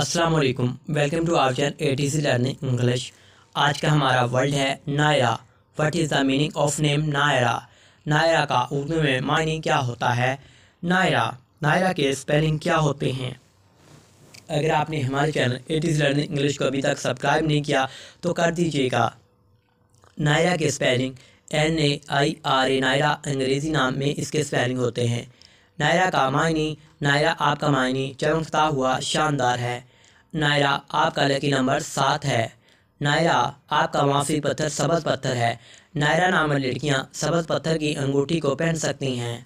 अस्सलाम वालेकुम welcome to our channel C learning English आज का हमारा वर्ड है Naira what is the meaning of name Naira Naira का उर्दू में मायने क्या होता है नायरा नायरा के स्पेलिंग क्या होते हैं अगर आपने हमारे चैनल सी लर्निंग इंग्लिश को अभी तक सब्सक्राइब नहीं किया तो कर दीजिएगा नायरा के spelling N A I R A Naira अंग्रेज़ी नाम में इसके स्पेलिंग होते हैं नायरा का मायनी नायरा आपका मायनी चमकता हुआ शानदार है नायरा आपका लकी नंबर सात है नायरा आपका माफी पत्थर सबज पत्थर है नायरा नामक लड़कियां सबज पत्थर की अंगूठी को पहन सकती हैं